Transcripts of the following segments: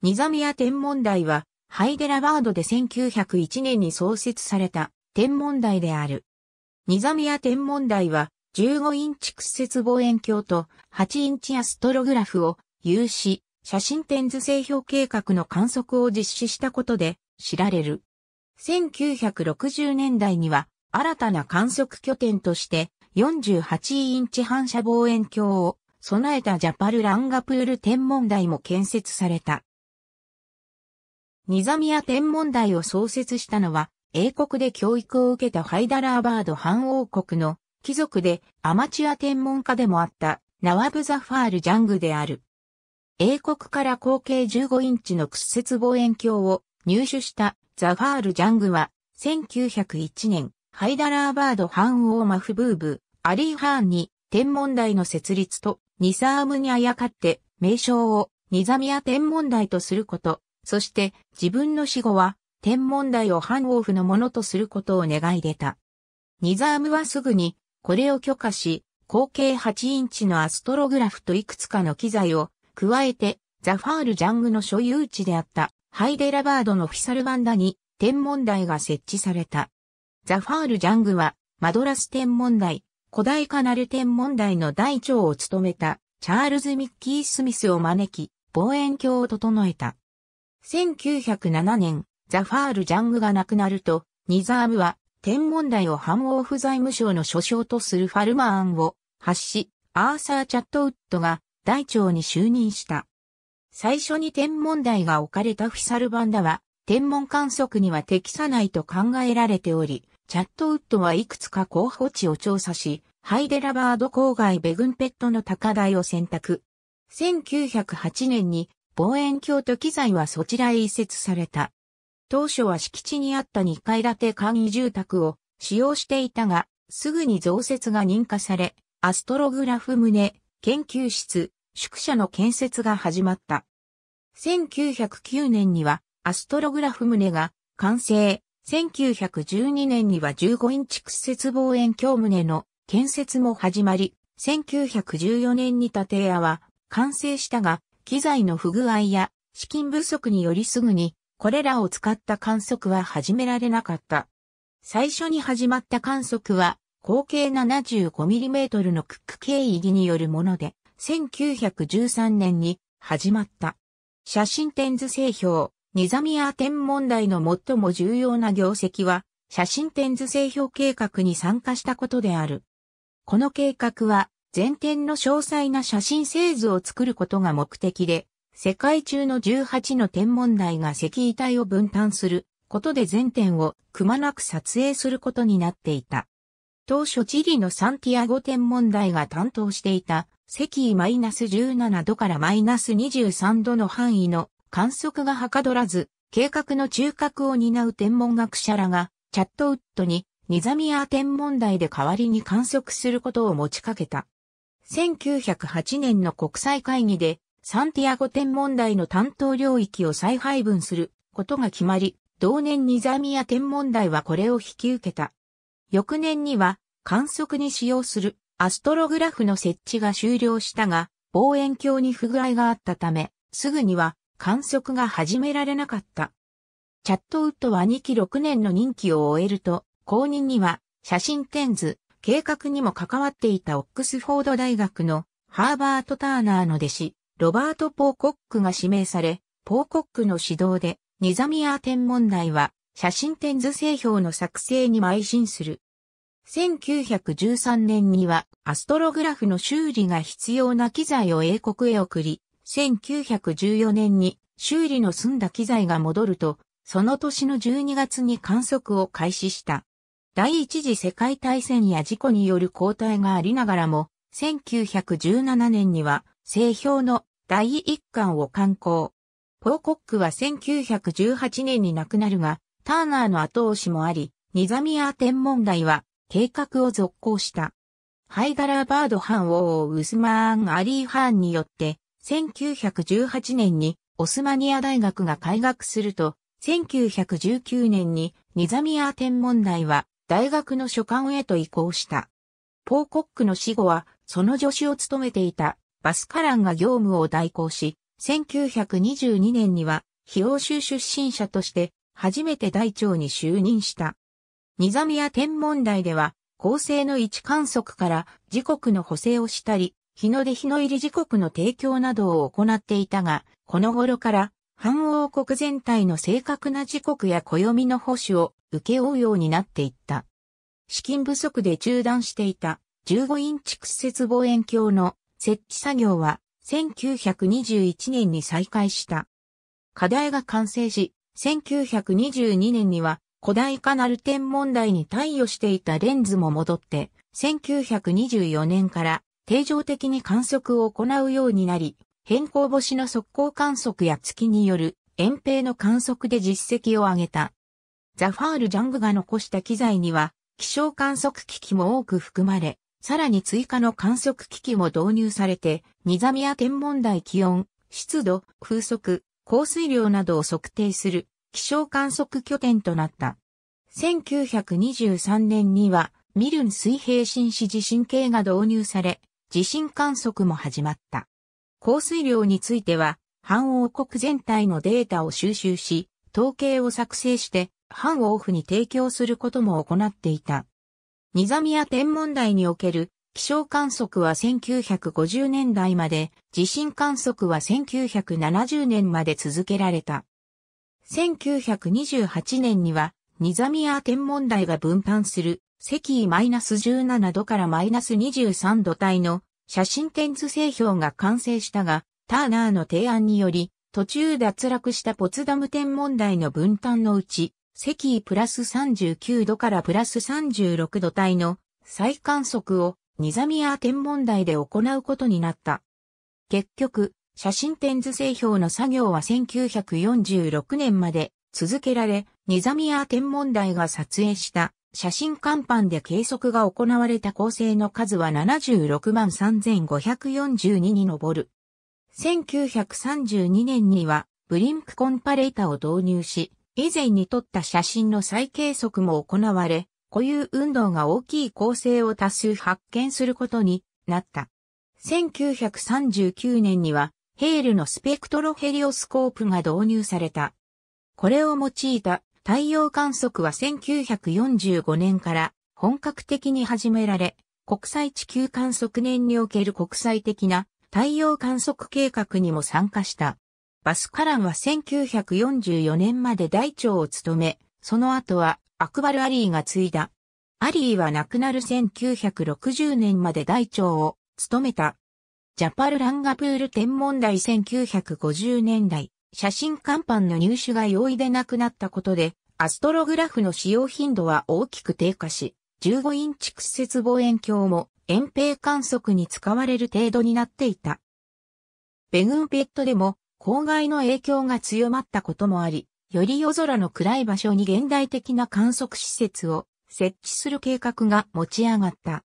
ニザミア天文台は、ハイデラバードで1901年に創設された天文台である。ニザミア天文台は、15インチ屈折望遠鏡と8インチアストログラフを有し、写真展図製表計画の観測を実施したことで知られる。1960年代には新たな観測拠点として48インチ反射望遠鏡を備えたジャパルランガプール天文台も建設された。ニザミア天文台を創設したのは、英国で教育を受けたハイダラーバード藩王国の貴族でアマチュア天文家でもあったナワブ・ザ・ファール・ジャングである。英国から合計15インチの屈折望遠鏡を入手したザ・ファール・ジャングは1901年ハイダラーバード藩王マフブーブ、アリー・ハーンに天文台の設立とニサームにあやかって名称をニザミア天文台とすることそして自分の死後は天文台をハンオフのものとすることを願い出た。ニザームはすぐにこれを許可し、口径8インチのアストログラフといくつかの機材を加えてザファール・ジャングの所有地であったハイデラバードのフィサルバンダに天文台が設置された。ザファール・ジャングはマドラス天文台、古代カナル天文台の大長を務めたチャールズ・ミッキー・スミスを招き、望遠鏡を整えた。1907年、ザファール・ジャングが亡くなると、ニザームは天文台を反応不財務省の所掌とするファルマーンを発し、アーサー・チャットウッドが大長に就任した。最初に天文台が置かれたフィサルバンダは、天文観測には適さないと考えられており、チャットウッドはいくつか候補地を調査し、ハイデラバード郊外ベグンペットの高台を選択。1908年に望遠鏡と機材はそちらへ移設された。当初は敷地にあった2階建て簡易住宅を使用していたが、すぐに増設が認可され、アストログラフ棟、研究室、宿舎の建設が始まった。1909年にはアストログラフ棟が完成、1912年には15インチ屈折望遠鏡棟の建設も始まり、1914年に建屋は完成したが、機材の不具合や資金不足によりすぐにこれらを使った観測は始められなかった。最初に始まった観測は口径 75mm のクック経緯によるもので1913年に始まった。写真展図製表、ニザミア天文台の最も重要な業績は写真展図製表計画に参加したことである。この計画は前天の詳細な写真製図を作ることが目的で、世界中の18の天文台が石遺体を分担することで全点をくまなく撮影することになっていた。当初チリのサンティアゴ天文台が担当していた石位マイナス17度からマイナス23度の範囲の観測がはかどらず、計画の中核を担う天文学者らが、チャットウッドにニザミア天文台で代わりに観測することを持ちかけた。1908年の国際会議でサンティアゴ天文台の担当領域を再配分することが決まり、同年にザミア天文台はこれを引き受けた。翌年には観測に使用するアストログラフの設置が終了したが、望遠鏡に不具合があったため、すぐには観測が始められなかった。チャットウッドは2期6年の任期を終えると、後任には写真展図、計画にも関わっていたオックスフォード大学のハーバート・ターナーの弟子、ロバート・ポーコックが指名され、ポーコックの指導で、ニザミアー天文台は、写真展図製表の作成に邁進する。1913年には、アストログラフの修理が必要な機材を英国へ送り、1914年に修理の済んだ機材が戻ると、その年の12月に観測を開始した。第一次世界大戦や事故による交代がありながらも、1917年には、製氷の第一巻を刊行。ポーコックは1918年に亡くなるが、ターナーの後押しもあり、ニザミア天文台は計画を続行した。ハイダラーバード藩王ウスマーン・アリー・ハーンによって、1918年にオスマニア大学が開学すると、1919年にニザミア天文台は大学の所管へと移行した。ポーコックの死後は、その助手を務めていたバスカランが業務を代行し、1922年には、非欧州出身者として、初めて大長に就任した。ニザミア天文台では、恒星の位置観測から時刻の補正をしたり、日の出日の入り時刻の提供などを行っていたが、この頃から、半王国全体の正確な時刻や暦の保守を請け負うようになっていった。資金不足で中断していた15インチ屈折望遠鏡の設置作業は1921年に再開した。課題が完成し、1922年には古代化なる天問題に対応していたレンズも戻って、1924年から定常的に観測を行うようになり、変更星の速攻観測や月による遠平の観測で実績を上げた。ザファール・ジャングが残した機材には、気象観測機器も多く含まれ、さらに追加の観測機器も導入されて、ニザミア天文台気温、湿度、風速、降水量などを測定する気象観測拠点となった。1923年には、ミルン水平浸死地震計が導入され、地震観測も始まった。降水量については、半王国全体のデータを収集し、統計を作成して、半オフに提供することも行っていた。ニザミア天文台における気象観測は1950年代まで、地震観測は1970年まで続けられた。1928年には、ニザミア天文台が分担する赤位マイナス17度からマイナス23度帯の写真点図製表が完成したが、ターナーの提案により、途中脱落したポツダム天文台の分担のうち、赤位プラス39度からプラス36度帯の再観測をニザミアー天文台で行うことになった。結局、写真展図製表の作業は1946年まで続けられ、ニザミアー天文台が撮影した写真看板で計測が行われた構成の数は76万3542に上る。1932年にはブリンクコンパレータを導入し、以前に撮った写真の再計測も行われ、固有運動が大きい構成を多数発見することになった。1939年には、ヘールのスペクトロヘリオスコープが導入された。これを用いた太陽観測は1945年から本格的に始められ、国際地球観測年における国際的な太陽観測計画にも参加した。バスカランは1944年まで大長を務め、その後はアクバル・アリーが継いだ。アリーは亡くなる1960年まで大長を務めた。ジャパル・ランガプール天文台1950年代、写真看板の入手が容易でなくなったことで、アストログラフの使用頻度は大きく低下し、15インチ屈折望遠鏡も遠平観測に使われる程度になっていた。ベグンペットでも公害の影響が強まったこともあり、より夜空の暗い場所に現代的な観測施設を設置する計画が持ち上がった。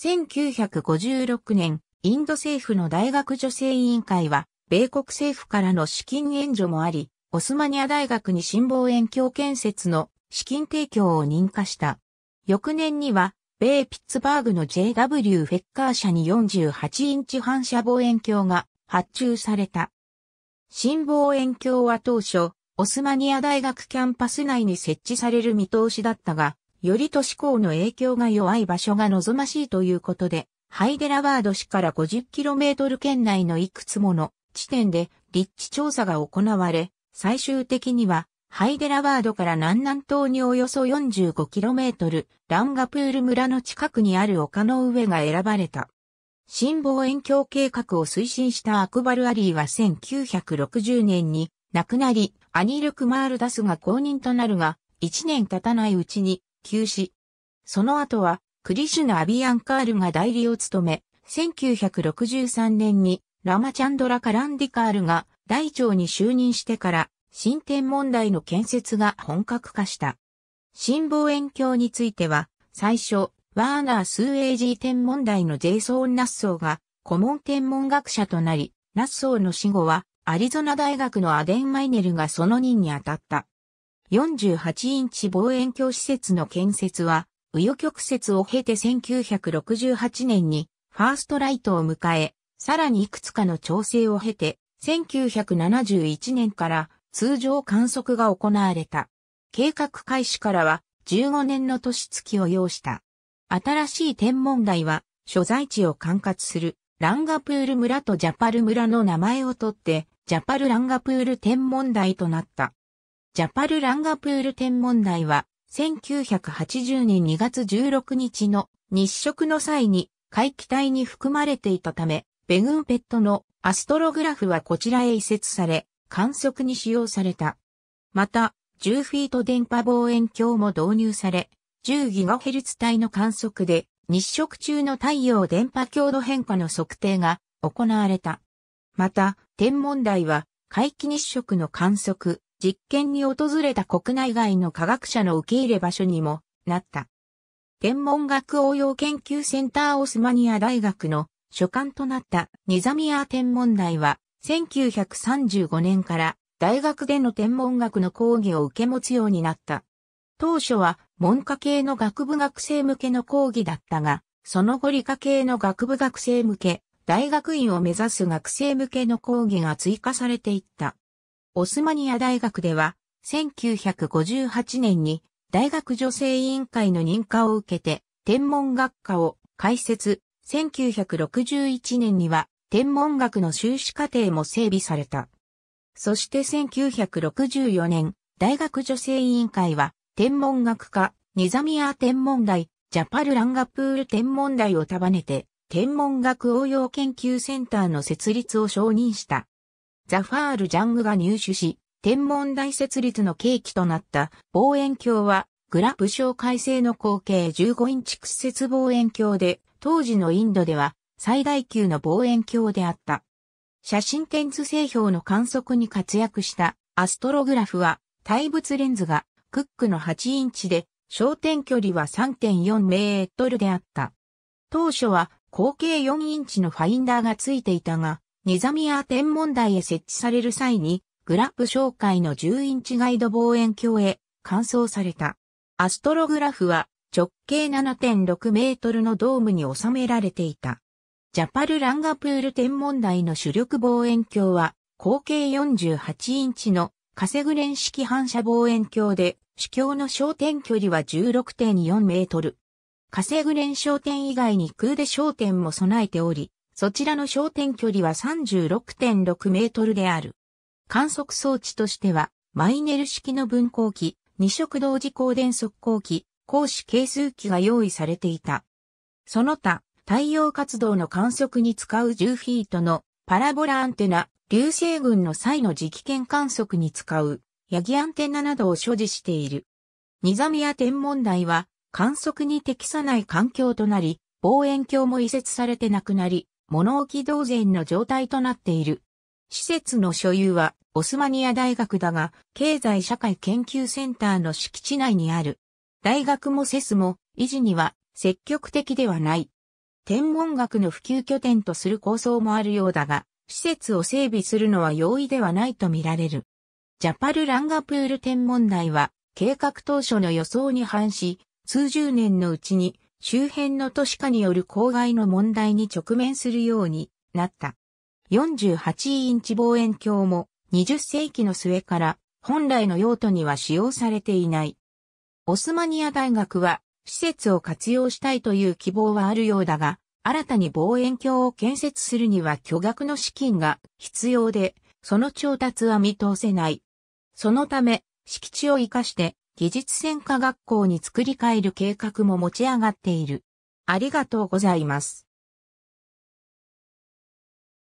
1956年、インド政府の大学女性委員会は、米国政府からの資金援助もあり、オスマニア大学に新望遠鏡建設の資金提供を認可した。翌年には、米ピッツバーグの JW フェッカー社に48インチ反射望遠鏡が発注された。新望遠鏡は当初、オスマニア大学キャンパス内に設置される見通しだったが、より都市港の影響が弱い場所が望ましいということで、ハイデラバード市から 50km 圏内のいくつもの地点で立地調査が行われ、最終的にはハイデラバードから南南東におよそ 45km、ランガプール村の近くにある丘の上が選ばれた。新望遠鏡計画を推進したアクバル・アリーは1960年に亡くなり、アニル・クマール・ダスが公認となるが、1年経たないうちに急死。その後は、クリシュナ・アビアンカールが代理を務め、1963年にラマチャンドラ・カランディカールが大長に就任してから、新天問題の建設が本格化した。新望遠鏡については、最初、ワーナー・スーエジー天文台のジェイソン・ナッソーが顧問天文学者となり、ナッソーの死後はアリゾナ大学のアデン・マイネルがその任に当たった。48インチ望遠鏡施設の建設は、右翼曲折を経て1968年にファーストライトを迎え、さらにいくつかの調整を経て、1971年から通常観測が行われた。計画開始からは15年の年月を要した。新しい天文台は、所在地を管轄する、ランガプール村とジャパル村の名前をとって、ジャパルランガプール天文台となった。ジャパルランガプール天文台は、1980年2月16日の日食の際に、海気体に含まれていたため、ベグンペットのアストログラフはこちらへ移設され、観測に使用された。また、10フィート電波望遠鏡も導入され、10GHz 帯の観測で日食中の太陽電波強度変化の測定が行われた。また、天文台は皆既日食の観測、実験に訪れた国内外の科学者の受け入れ場所にもなった。天文学応用研究センターオスマニア大学の所管となったニザミア天文台は1935年から大学での天文学の講義を受け持つようになった。当初は文科系の学部学生向けの講義だったが、その後理科系の学部学生向け、大学院を目指す学生向けの講義が追加されていった。オスマニア大学では、1958年に大学女性委員会の認可を受けて、天文学科を開設、1961年には天文学の修士課程も整備された。そして1964年、大学女性委員会は天文学科、ニザミア天文台、ジャパルランガプール天文台を束ねて、天文学応用研究センターの設立を承認した。ザファール・ジャングが入手し、天文台設立の契機となった望遠鏡は、グラブ小改正の後継15インチ屈折望遠鏡で、当時のインドでは最大級の望遠鏡であった。写真点図製表の観測に活躍したアストログラフは、対物レンズがクックの8インチで、焦点距離は3.4メートルであった。当初は後継4インチのファインダーが付いていたが、ニザミア天文台へ設置される際に、グラップ紹介の10インチガイド望遠鏡へ換装された。アストログラフは直径7.6メートルのドームに収められていた。ジャパルランガプール天文台の主力望遠鏡は、口径48インチのカセグレン式反射望遠鏡で、主教の焦点距離は16.4メートル。稼ぐ連焦点以外に空で焦点も備えており、そちらの焦点距離は36.6メートルである。観測装置としては、マイネル式の分光器、二色同時光電速光器、光子係数器が用意されていた。その他、太陽活動の観測に使う10フィートのパラボラアンテナ、流星群の際の磁気圏観測に使うヤギアンテナなどを所持している。ニザミア天文台は観測に適さない環境となり、望遠鏡も移設されてなくなり、物置同然の状態となっている。施設の所有はオスマニア大学だが、経済社会研究センターの敷地内にある。大学もセスも維持には積極的ではない。天文学の普及拠点とする構想もあるようだが、施設を整備するのは容易ではないとみられる。ジャパルランガプール天文台は、計画当初の予想に反し、数十年のうちに周辺の都市化による公害の問題に直面するようになった。48インチ望遠鏡も20世紀の末から本来の用途には使用されていない。オスマニア大学は施設を活用したいという希望はあるようだが、新たに望遠鏡を建設するには巨額の資金が必要で、その調達は見通せないそのため、敷地を活かして、技術専科学校に作り変える計画も持ち上がっている。ありがとうございます。